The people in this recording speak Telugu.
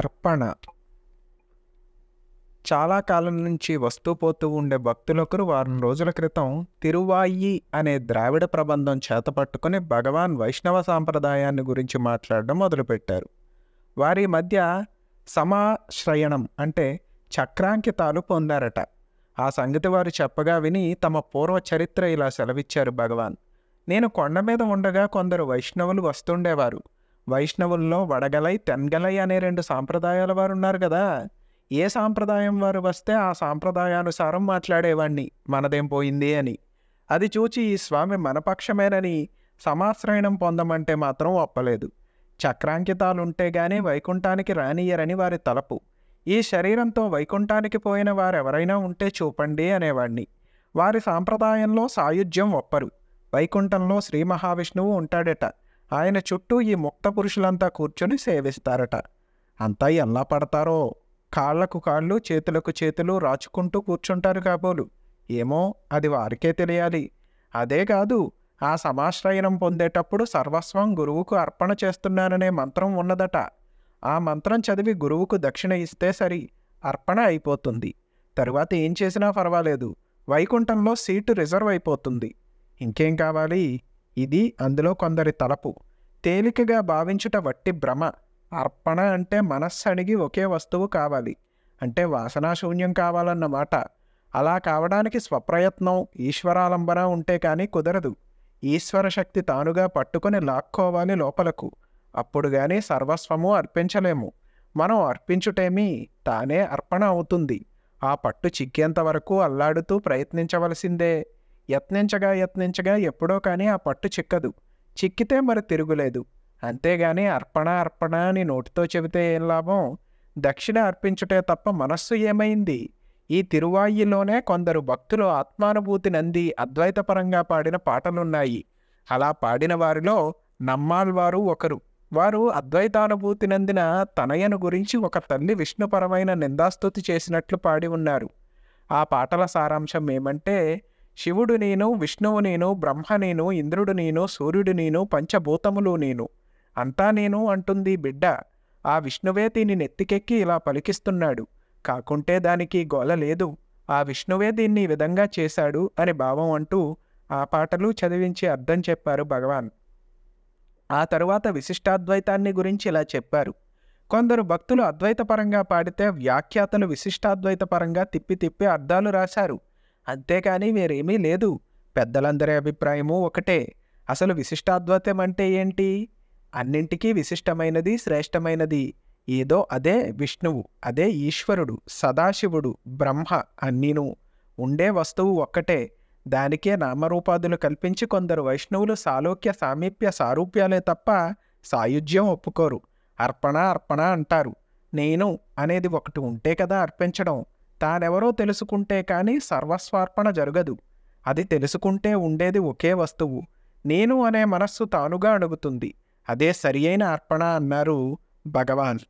అర్పణ చాలా కాలం నుంచి వస్తూ పోతూ ఉండే భక్తులొకరు వారం రోజుల క్రితం తిరువాయి అనే ద్రావిడ ప్రబంధం చేతపట్టుకుని భగవాన్ వైష్ణవ సాంప్రదాయాన్ని గురించి మాట్లాడడం మొదలుపెట్టారు వారి మధ్య సమాశ్రయణం అంటే చక్రాంకితాలు పొందారట ఆ సంగతి వారు చెప్పగా విని తమ పూర్వ చరిత్ర ఇలా సెలవిచ్చారు భగవాన్ నేను కొండ మీద ఉండగా కొందరు వైష్ణవులు వస్తుండేవారు వైష్ణవుల్లో వడగలై తెన్గలై అనే రెండు సాంప్రదాయాల వారు ఉన్నారు కదా ఏ సాంప్రదాయం వారు వస్తే ఆ సాంప్రదాయానుసారం మాట్లాడేవాణ్ణి మనదేం పోయింది అని అది చూచి ఈ స్వామి మనపక్షమేనని సమాశ్రయణం పొందమంటే మాత్రం ఒప్పలేదు చక్రాంకితాలుంటే గానీ వైకుంఠానికి రానియరని వారి తలపు ఈ శరీరంతో వైకుంఠానికి పోయిన వారెవరైనా ఉంటే చూపండి అనేవాణ్ణి వారి సాంప్రదాయంలో సాయుధ్యం ఒప్పరు వైకుంఠంలో శ్రీ మహావిష్ణువు ఉంటాడట ఆయన చుట్టూ ఈ ముక్త పురుషులంతా కూర్చొని సేవిస్తారట అంతా ఎలా పడతారో కాళ్లకు కాళ్ళు చేతులకు చేతులు రాచుకుంటూ కూర్చుంటారు కాబోలు ఏమో అది వారికే తెలియాలి అదే కాదు ఆ సమాశ్రయనం పొందేటప్పుడు సర్వస్వం గురువుకు అర్పణ చేస్తున్నాననే మంత్రం ఉన్నదట ఆ మంత్రం చదివి గురువుకు దక్షిణ ఇస్తే సరి అర్పణ అయిపోతుంది తరువాత ఏం చేసినా పర్వాలేదు వైకుంఠంలో సీటు రిజర్వ్ అయిపోతుంది ఇంకేం కావాలి ఇది అందులో కొందరి తలపు తేలికగా భావించుట వట్టి భ్రమ అర్పణ అంటే మనస్సు అడిగి ఒకే వస్తువు కావాలి అంటే వాసనాశూన్యం కావాలన్నమాట అలా కావడానికి స్వప్రయత్నం ఈశ్వరాలంబన ఉంటే కానీ కుదరదు ఈశ్వర శక్తి తానుగా పట్టుకొని లాక్కోవాలి లోపలకు అప్పుడు కానీ సర్వస్వము అర్పించలేము మనం అర్పించుటేమీ తానే అర్పణ అవుతుంది ఆ పట్టు చిక్కేంతవరకు వరకు అల్లాడుతూ ప్రయత్నించవలసిందే యత్నించగా యత్నించగా ఎప్పుడో కానీ ఆ పట్టు చిక్కదు చిక్కితే మరి తిరుగులేదు అంతేగాని అర్పణ అర్పణ అని నోటితో చెబితే ఏం లాభం దక్షిణ అర్పించుటే తప్ప మనస్సు ఏమైంది ఈ తిరువాయిలోనే కొందరు భక్తులు ఆత్మానుభూతి నంది అద్వైతపరంగా పాడిన పాటలున్నాయి అలా పాడిన వారిలో నమ్మాల్వారు ఒకరు వారు అద్వైతానుభూతి నందిన తనయను గురించి ఒక తల్లి విష్ణుపరమైన నిందాస్తుతి చేసినట్లు పాడి ఉన్నారు ఆ పాటల సారాంశం ఏమంటే శివుడు నేను విష్ణువు నేను బ్రహ్మ నేను ఇంద్రుడు నేను సూర్యుడు నేను పంచభూతములు నేను అంతా నేను అంటుంది బిడ్డ ఆ విష్ణువే దీన్ని నెత్తికెక్కి ఇలా పలికిస్తున్నాడు కాకుంటే దానికి గోల లేదు ఆ విష్ణువే దీన్ని ఈ విధంగా చేశాడు అని భావం అంటూ ఆ పాటలు చదివించి అర్థం చెప్పారు భగవాన్ ఆ తరువాత విశిష్టాద్వైతాన్ని గురించి ఇలా చెప్పారు కొందరు భక్తులు అద్వైతపరంగా పాడితే వ్యాఖ్యాతలు విశిష్టాద్వైతపరంగా తిప్పి తిప్పి అర్థాలు రాశారు అంతేకాని వేరేమీ లేదు పెద్దలందరి అభిప్రాయము ఒకటే అసలు విశిష్టాద్వైతం అంటే ఏంటి అన్నింటికీ విశిష్టమైనది శ్రేష్టమైనది ఏదో అదే విష్ణువు అదే ఈశ్వరుడు సదాశివుడు బ్రహ్మ అన్నీను ఉండే వస్తువు ఒక్కటే దానికే నామరూపాదులు కల్పించి కొందరు వైష్ణవులు సాలోక్య సామీప్య సారూప్యాలే తప్ప సాయుధ్యం ఒప్పుకోరు అర్పణ అర్పణ అంటారు నేను అనేది ఒకటి ఉంటే కదా అర్పించడం తానెవరో తెలుసుకుంటే కానీ సర్వస్వార్పణ జరగదు అది తెలుసుకుంటే ఉండేది ఒకే వస్తువు నేను అనే మనస్సు తానుగా అడుగుతుంది అదే సరియైన అర్పణ అన్నారు భగవాన్